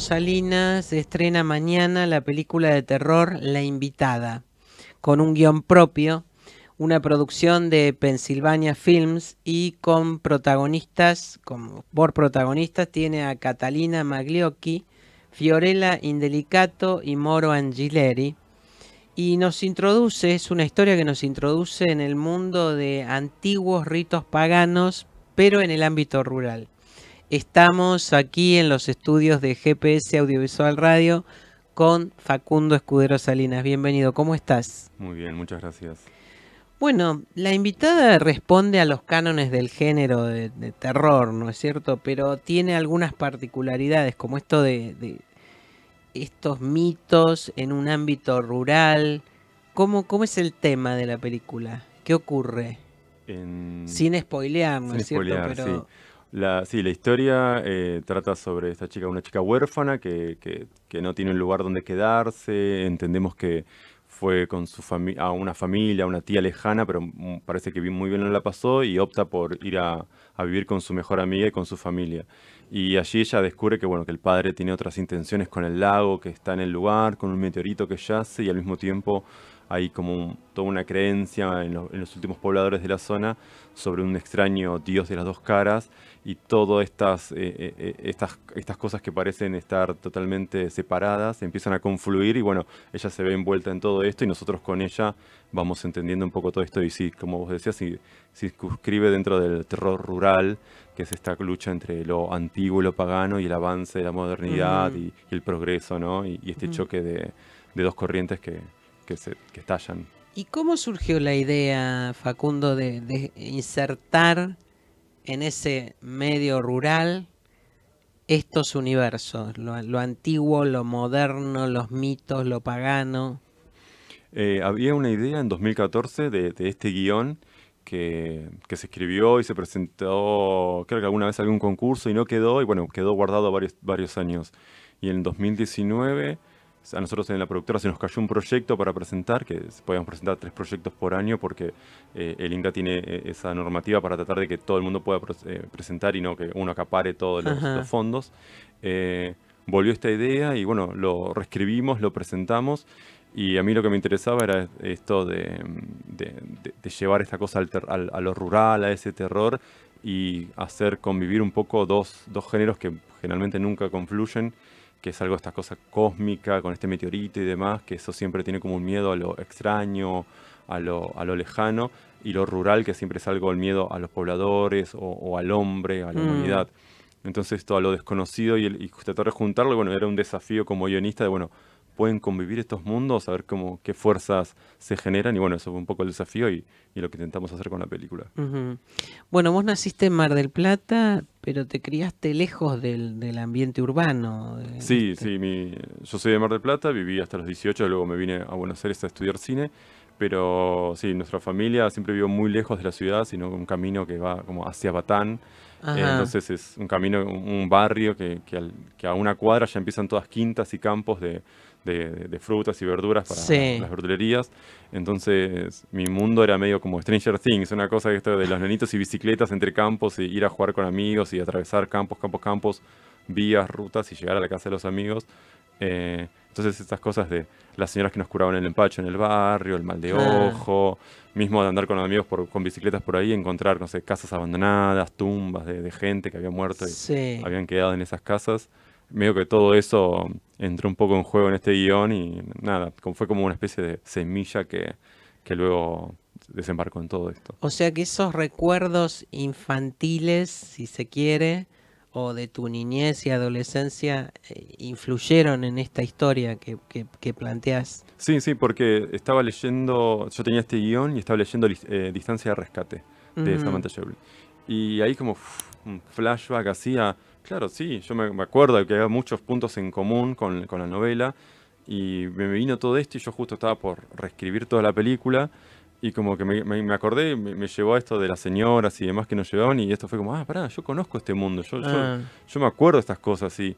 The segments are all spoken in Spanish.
Salinas estrena mañana la película de terror La Invitada, con un guión propio, una producción de Pennsylvania Films y con protagonistas, como por protagonistas tiene a Catalina Magliocchi, Fiorella Indelicato y Moro Angileri. Y nos introduce, es una historia que nos introduce en el mundo de antiguos ritos paganos, pero en el ámbito rural. Estamos aquí en los estudios de GPS Audiovisual Radio con Facundo Escudero Salinas. Bienvenido, ¿cómo estás? Muy bien, muchas gracias. Bueno, la invitada responde a los cánones del género de, terror, ¿no es cierto? Pero tiene algunas particularidades, como esto de, estos mitos en un ámbito rural. ¿Cómo, es el tema de la película? ¿Qué ocurre? Sin spoilear, ¿no es cierto? La, sí, la historia eh, trata sobre esta chica, una chica huérfana que, no tiene un lugar donde quedarse. Entendemos que fue con su a una familia, a una tía lejana, pero mm, parece que muy bien no la pasó y opta por ir a, vivir con su mejor amiga y con su familia. Y allí ella descubre que, bueno, que el padre tiene otras intenciones con el lago, que está en el lugar, con un meteorito que yace y al mismo tiempo hay como toda una creencia en, los últimos pobladores de la zona sobre un extraño dios de las dos caras y todas estas, eh, eh, eh, estas, estas cosas que parecen estar totalmente separadas empiezan a confluir y bueno, ella se ve envuelta en todo esto y nosotros con ella vamos entendiendo un poco todo esto y sí, como vos decías, sí, se circunscribe dentro del terror rural, que es esta lucha entre lo antiguo y lo pagano y el avance de la modernidad y, el progreso, ¿no? Y, este choque de, de dos corrientes que, que, se, estallan. ¿Y cómo surgió la idea, Facundo, de, insertar en ese medio rural estos universos, lo, antiguo, lo moderno, los mitos, lo pagano? Eh, había una idea en 2014 de, este guión que, se escribió y se presentó, creo que alguna vez algún concurso y no quedó, y bueno, quedó guardado varios, varios años. Y en 2019 a nosotros en la productora se nos cayó un proyecto para presentar, que podíamos presentar tres proyectos por año porque eh, el inda tiene eh, esa normativa para tratar de que todo el mundo pueda eh, presentar y no que uno acapare todos los, fondos. volvió esta idea y bueno, lo reescribimos, lo presentamos y a mí lo que me interesaba era esto de, llevar esta cosa al, a lo rural, a ese terror y hacer convivir un poco dos, dos géneros que generalmente nunca confluyen que es algo esta cosa cósmica con este meteorito y demás, que eso siempre tiene como un miedo a lo extraño, a lo, a lo lejano, y lo rural, que siempre es algo el miedo a los pobladores o, al hombre, a la mm. humanidad. Entonces, todo lo desconocido y, y tratar de juntarlo, bueno, era un desafío como guionista de, bueno, pueden convivir estos mundos, a ver cómo, qué fuerzas se generan. Y bueno, eso fue un poco el desafío y, lo que intentamos hacer con la película. Bueno, vos naciste en Mar del Plata, pero te criaste lejos del, ambiente urbano. sí, este. sí, yo soy de Mar del Plata, viví hasta los 18, luego me vine a Buenos Aires a estudiar cine. Pero sí, nuestra familia siempre vivió muy lejos de la ciudad, sino un camino que va como hacia Batán. Eh, entonces es un camino, un barrio que a una cuadra ya empiezan todas quintas y campos de, de, frutas y verduras para las verdulerías. Entonces mi mundo era medio como Stranger Things, una cosa de esto de los nenitos y bicicletas entre campos, y ir a jugar con amigos y atravesar campos, campos, campos, vías, rutas y llegar a la casa de los amigos. Eh, entonces estas cosas de las señoras que nos curaban en el empacho en el barrio, el mal de ojo, mismo de andar con amigos por, con bicicletas por ahí, encontrar, no sé, casas abandonadas, tumbas de, gente que había muerto y habían quedado en esas casas medio que todo eso entró un poco en juego en este guión y nada, fue como una especie de semilla que, luego desembarcó en todo esto. O sea que esos recuerdos infantiles, si se quiere, o de tu niñez y adolescencia eh, influyeron en esta historia que, que, planteas? Sí, sí, porque estaba leyendo, yo tenía este guión y estaba leyendo eh, Distancia de Rescate de Samantha Shevlin. Y ahí como un flashback así a Claro, sí, yo me, acuerdo de que había muchos puntos en común con, la novela y me vino todo esto y yo justo estaba por reescribir toda la película y como que me, acordé, me, me, llevó a esto de las señoras y demás que nos llevaban y esto fue como, ah, pará, yo conozco este mundo, yo, yo, ah. me acuerdo de estas cosas y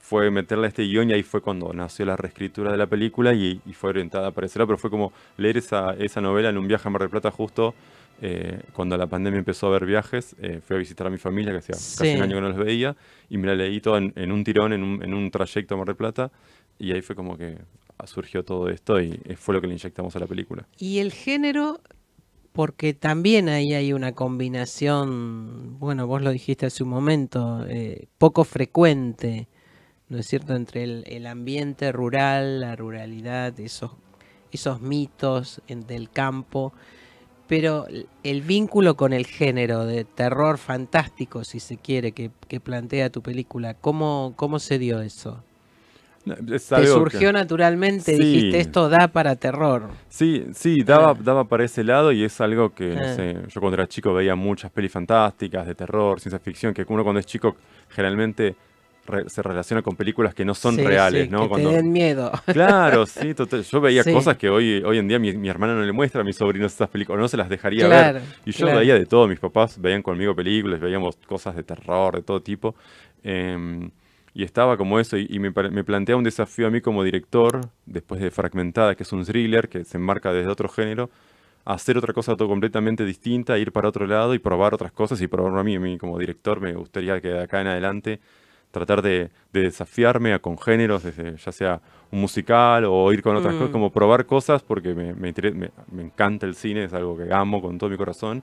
fue meterle a este guión y ahí fue cuando nació la reescritura de la película y, fue orientada a aparecerla, pero fue como leer esa, esa novela en un viaje a Mar del Plata justo eh, cuando la pandemia empezó a haber viajes, eh, fui a visitar a mi familia, que hacía casi un año que no los veía, y me la leí todo en, un tirón, en un, trayecto a Mar Plata, y ahí fue como que surgió todo esto y eh, fue lo que le inyectamos a la película. Y el género, porque también ahí hay una combinación, bueno, vos lo dijiste hace un momento, poco frecuente, ¿no es cierto?, entre el, ambiente rural, la ruralidad, esos, mitos del campo pero el vínculo con el género de terror fantástico, si se quiere, que, plantea tu película, ¿cómo, cómo se dio eso? Te surgió naturalmente, dijiste esto da para terror. Sí, sí, daba, ah. daba para ese lado y es algo que ah. yo cuando era chico veía muchas pelis fantásticas de terror, ciencia ficción, que uno cuando es chico generalmente se relaciona con películas que no son reales, Que miedo. Claro, sí, yo veía cosas que hoy, hoy en día mi, hermana no le muestra a mis sobrinos esas películas, no se las dejaría ver. Y yo veía de todo, mis papás veían conmigo películas, veíamos cosas de terror, de todo tipo. Em, y estaba como eso, y, me, me, plantea un desafío a mí como director, después de Fragmentada, que es un thriller que se enmarca desde otro género, hacer otra cosa todo completamente distinta, ir para otro lado y probar otras cosas y probarlo a mí. A mí como director me gustaría que de acá en adelante tratar de, desafiarme a géneros, desde, ya sea un musical o ir con otras cosas, mm. como probar cosas, porque me, me, encanta el cine, es algo que amo con todo mi corazón,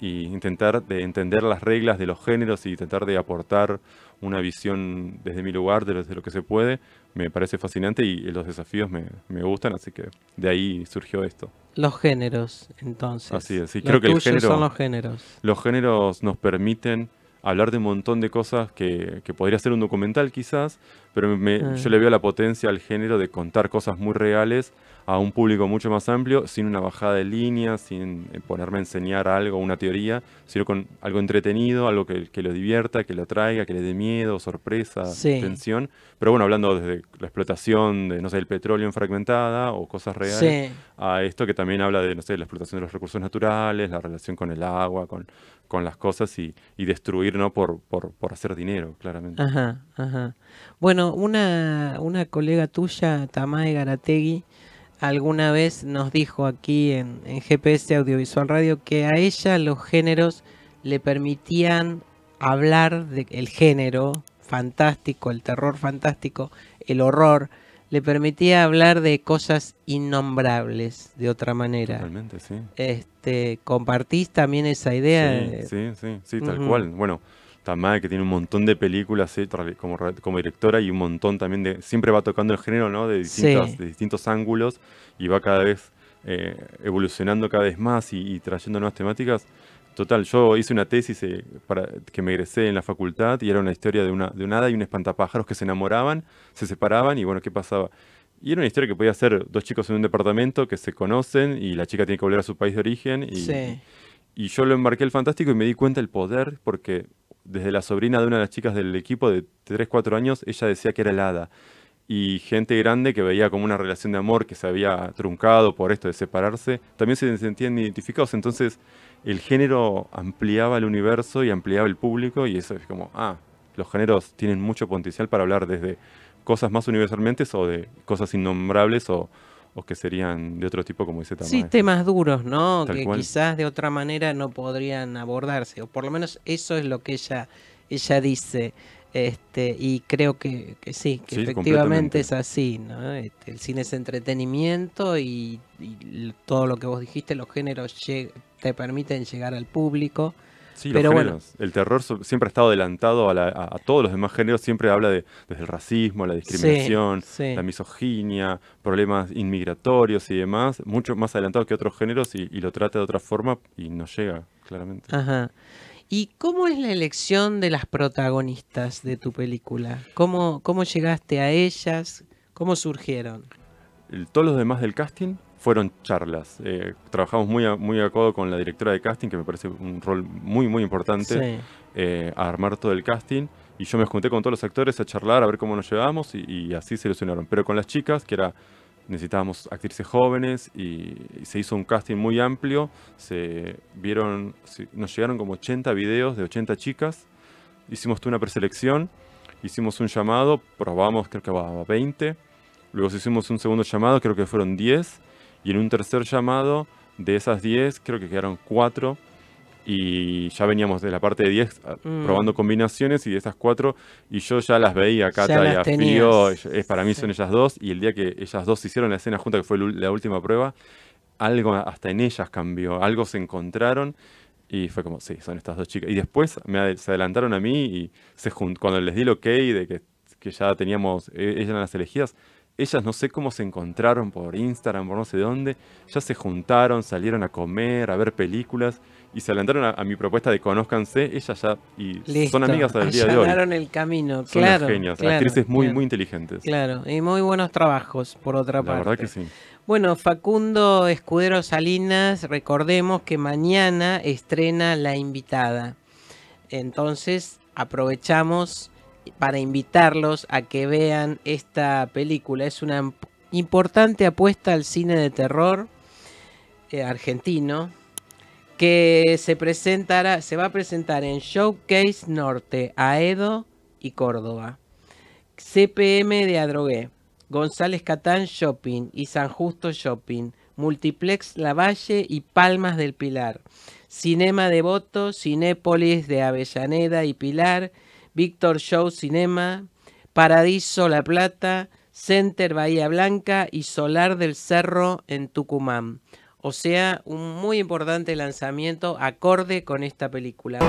y intentar de entender las reglas de los géneros y intentar de aportar una visión desde mi lugar, desde lo que se puede, me parece fascinante y los desafíos me, me gustan, así que de ahí surgió esto. Los géneros, entonces. Así es, sí, creo que son los géneros. Los géneros nos permiten hablar de un montón de cosas que, que podría ser un documental quizás, pero ah. yo le veo la potencia al género de contar cosas muy reales a un público mucho más amplio, sin una bajada de línea, sin eh, ponerme a enseñar algo, una teoría, sino con algo entretenido, algo que, lo divierta, que lo traiga, que le dé miedo, sorpresa, tensión. Pero bueno, hablando desde la explotación de, no sé, el petróleo en fragmentada o cosas reales, a esto que también habla de, no sé, la explotación de los recursos naturales, la relación con el agua, con, con las cosas y, destruir, ¿no? Por, por, por hacer dinero, claramente. Ajá, ajá. Bueno, una, colega tuya, Tamae Garategui, alguna vez nos dijo aquí en, GPS Audiovisual Radio que a ella los géneros le permitían hablar de el género fantástico, el terror fantástico, el horror, le permitía hablar de cosas innombrables de otra manera. Totalmente, sí. Este, ¿Compartís también esa idea? Sí, sí, tal cual. Bueno, esta que tiene un montón de películas eh, como, directora y un montón también de... Siempre va tocando el género, ¿no? De, distintos ángulos y va cada vez eh, evolucionando cada vez más y, trayendo nuevas temáticas. Total, yo hice una tesis eh, para, que me egresé en la facultad y era una historia de una, de un hada y un espantapájaros que se enamoraban, se separaban y bueno, ¿qué pasaba? Y era una historia que podía ser dos chicos en un departamento que se conocen y la chica tiene que volver a su país de origen. Y, y yo lo embarqué el fantástico y me di cuenta del poder porque desde la sobrina de una de las chicas del equipo de 3, 4 años, ella decía que era el hada. Y gente grande que veía como una relación de amor que se había truncado por esto de separarse, también se sentían identificados. Entonces el género ampliaba el universo y ampliaba el público y eso es como, ah, los géneros tienen mucho potencial para hablar desde cosas más universalmente o de cosas innombrables o, o que serían de otro tipo, como dice también. Sí, temas duros, ¿no? que quizás de otra manera no podrían abordarse, o por lo menos eso es lo que ella, ella dice. Este, y creo que, que sí, que efectivamente es así, ¿no? Este, el cine es entretenimiento y, y, todo lo que vos dijiste, los géneros te permiten llegar al público. Sí, los géneros. El terror siempre ha estado adelantado a, todos los demás géneros, siempre habla de desde el racismo, la discriminación, la misoginia, problemas inmigratorios y demás, mucho más adelantado que otros géneros y, lo trata de otra forma y no llega, claramente. Ajá. ¿Y cómo es la elección de las protagonistas de tu película? ¿Cómo, cómo llegaste a ellas? ¿Cómo surgieron? todos los demás del casting fueron charlas. Eh, trabajamos muy a, codo con la directora de casting, que me parece un rol muy, muy importante, eh, a armar todo el casting. Y yo me junté con todos los actores a charlar, a ver cómo nos llevamos y, así se ilusionaron. Pero con las chicas, que era necesitábamos actrices jóvenes y, se hizo un casting muy amplio. Se vieron, nos llegaron como 80 videos de 80 chicas. Hicimos una preselección, hicimos un llamado, probamos, creo que va a 20. Luego hicimos un segundo llamado, creo que fueron 10 y en un tercer llamado, de esas 10, creo que quedaron 4. Y ya veníamos de la parte de 10 ah, mm. probando combinaciones y de esas 4, y yo ya las veía Cata y a eh, es, para mí son ellas dos, y el día que ellas dos hicieron la escena junta, que fue la última prueba, algo hasta en ellas cambió, algo se encontraron. Y fue como, sí, son estas dos chicas. Y después se adelantaron a mí y cuando les di el ok de que, ya teníamos, e-, ellas eran las elegidas, ellas no sé cómo se encontraron por Instagram, por no sé dónde, ya se juntaron, salieron a comer, a ver películas y se alentaron a, mi propuesta de conózcanse, ellas ya son amigas el día de hoy. el camino, son claro. genios, actrices muy, muy inteligentes. Claro, y muy buenos trabajos, por otra parte. La verdad que sí. Bueno, Facundo Escudero Salinas, recordemos que mañana estrena La Invitada. Entonces, aprovechamos para invitarlos a que vean esta película. Es una importante apuesta al cine de terror eh, argentino que se, se va a presentar en Showcase Norte, Aedo y Córdoba. CPM de Adrogué, González Catán Shopping y San Justo Shopping, Multiplex Lavalle y Palmas del Pilar, Cinema Devoto, Cinépolis de Avellaneda y Pilar, Victor Show Cinema, Paradiso La Plata, Center Bahía Blanca y Solar del Cerro en Tucumán. O sea, un muy importante lanzamiento acorde con esta película.